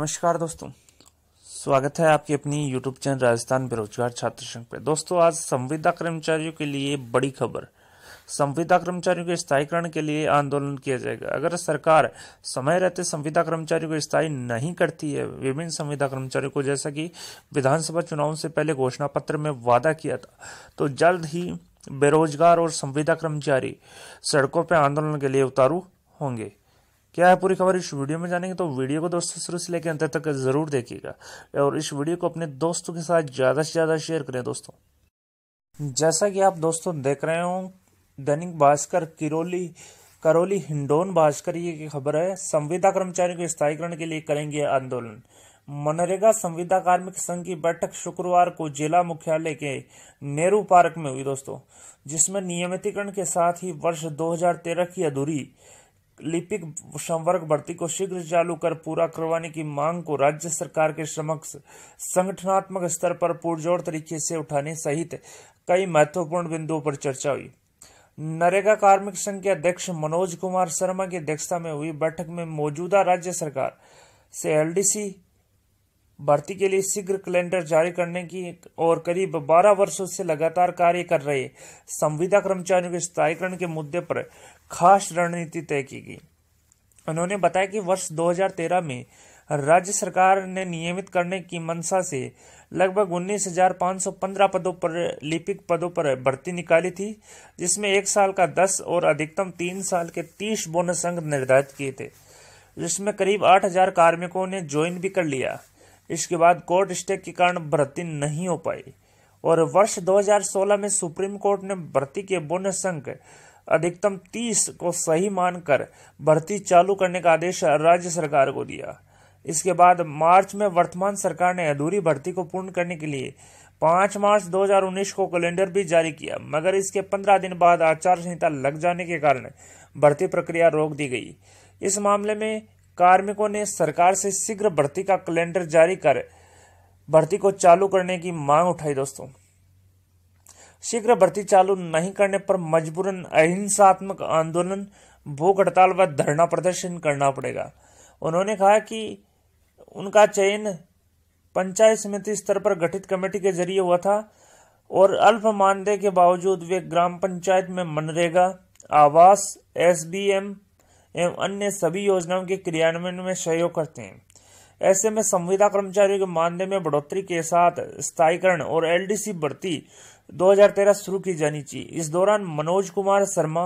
नमस्कार दोस्तों स्वागत है आपकी अपनी YouTube चैनल राजस्थान बेरोजगार छात्र संघ पर दोस्तों आज संविदा कर्मचारियों के लिए बड़ी खबर संविदा कर्मचारियों के स्थायीकरण के लिए आंदोलन किया जाएगा अगर सरकार समय रहते संविदा कर्मचारियों को स्थायी नहीं करती है विभिन्न संविदा कर्मचारियों को जैसा कि विधानसभा चुनाव से पहले घोषणा पत्र में वादा किया था तो जल्द ही बेरोजगार और संविदा कर्मचारी सड़कों पर आंदोलन के लिए उतारू होंगे क्या है पूरी खबर इस वीडियो में जानेंगे तो वीडियो को दोस्तों शुरू से लेकर अंत तक जरूर देखिएगा और इस वीडियो को अपने दोस्तों के साथ ज़्यादा से ज़्यादा शेयर करें दोस्तों जैसा कि आप दोस्तों देख रहे हो दैनिक भास्कर किरोली करौली हिंडोन भास्कर ये की खबर है संविदा कर्मचारियों के स्थायीकरण के लिए करेंगे आंदोलन मनरेगा संविदा कार्मिक संघ की बैठक शुक्रवार को जिला मुख्यालय के नेहरू पार्क में हुई दोस्तों जिसमें नियमितीकरण के साथ ही वर्ष 2013 की अधूरी लिपिक संवर्ग भर्ती को शीघ्र चालू कर पूरा करवाने की मांग को राज्य सरकार के समक्ष संगठनात्मक स्तर पर पुरजोर तरीके से उठाने सहित कई महत्वपूर्ण बिंदुओं पर चर्चा हुई नरेगा कार्मिक संघ के अध्यक्ष मनोज कुमार शर्मा की अध्यक्षता में हुई बैठक में मौजूदा राज्य सरकार से एलडीसी भर्ती के लिए शीघ्र कैलेंडर जारी करने की और करीब 12 वर्षों से लगातार कार्य कर रहे संविदा कर्मचारियों के स्थायीकरण के मुद्दे पर खास रणनीति तय की गई उन्होंने बताया कि वर्ष 2013 में राज्य सरकार ने नियमित करने की मंशा से लगभग 19,515 पदों पर लिपिक पदों पर भर्ती निकाली थी जिसमें एक साल का 10 और अधिकतम तीन साल के 30 बोनस अंक निर्धारित किए थे जिसमें करीब 8,000 कार्मिकों ने ज्वाइन भी कर लिया इसके बाद कोर्ट स्टेक के कारण भर्ती नहीं हो पाई और वर्ष 2016 में सुप्रीम कोर्ट ने भर्ती के बोनस अंक अधिकतम 30 को सही मानकर भर्ती चालू करने का आदेश राज्य सरकार को दिया इसके बाद मार्च में वर्तमान सरकार ने अधूरी भर्ती को पूर्ण करने के लिए 5 मार्च 2019 को कैलेंडर भी जारी किया मगर इसके 15 दिन बाद आचार संहिता लग जाने के कारण भर्ती प्रक्रिया रोक दी गई इस मामले में कार्मिकों ने सरकार से शीघ्र भर्ती का कैलेंडर जारी कर भर्ती को चालू करने की मांग उठाई दोस्तों शीघ्र भर्ती चालू नहीं करने पर मजबूरन अहिंसात्मक आंदोलन भूख हड़ताल व धरना प्रदर्शन करना पड़ेगा उन्होंने कहा कि उनका चयन पंचायत समिति स्तर पर गठित कमेटी के जरिए हुआ था और अल्प मानदेय के बावजूद वे ग्राम पंचायत में मनरेगा आवास एम एवं अन्य सभी योजनाओं के क्रियान्वयन में सहयोग करते हैं ऐसे में संविदा कर्मचारियों के मानदेय में बढ़ोतरी के साथ स्थायीकरण और एलडीसी भर्ती 2013 शुरू की जानी चाहिए इस दौरान मनोज कुमार शर्मा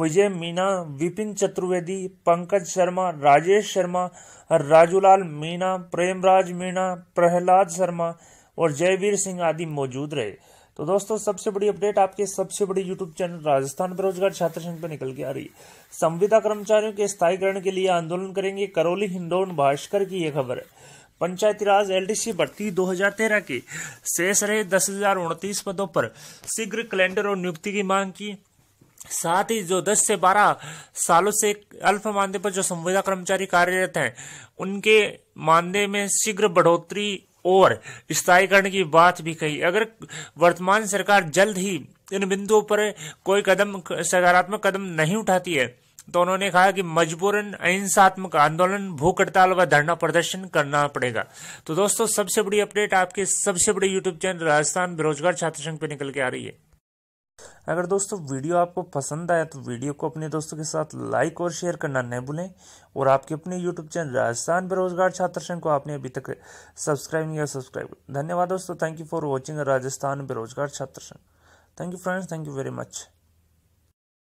विजय मीना विपिन चतुर्वेदी पंकज शर्मा राजेश शर्मा राजूलाल मीना प्रेमराज मीणा प्रहलाद शर्मा और जयवीर सिंह आदि मौजूद रहे तो दोस्तों सबसे बड़ी अपडेट आपके सबसे बड़ी यूट्यूब चैनल राजस्थान बेरोजगार छात्र संघ पर निकल के आ रही है संविदा कर्मचारियों के स्थायीकरण के लिए आंदोलन करेंगे करौली हिंडोन भास्कर की यह खबर है पंचायती राज एलडीसी भर्ती 2013 के शेष रहे दस हजार उनतीस पदों पर शीघ्र कैलेंडर और नियुक्ति की मांग की साथ ही जो 10 से 12 सालों से अल्प मानदेय पर जो संविदा कर्मचारी कार्यरत हैं उनके मानदेय में शीघ्र बढ़ोतरी और स्थायीकरण की बात भी कही अगर वर्तमान सरकार जल्द ही इन बिंदुओं पर कोई कदम सकारात्मक कदम नहीं उठाती है तो उन्होंने कहा कि मजबूरन अहिंसात्मक आंदोलन भूख हड़ताल व धरना प्रदर्शन करना पड़ेगा तो दोस्तों सबसे बड़ी अपडेट आपके सबसे बड़े यूट्यूब चैनल राजस्थान बेरोजगार छात्र संघ पे निकल के आ रही है अगर दोस्तों वीडियो आपको पसंद आया तो वीडियो को अपने दोस्तों के साथ लाइक और शेयर करना न भूलें और आपके अपने यूट्यूब चैनल राजस्थान बेरोजगार छात्र संघ को आपने अभी तक सब्सक्राइब नहीं किया सब्सक्राइब धन्यवाद दोस्तों thank you for watching Rajasthan बेरोजगार छात्र संघ thank you friends thank you very much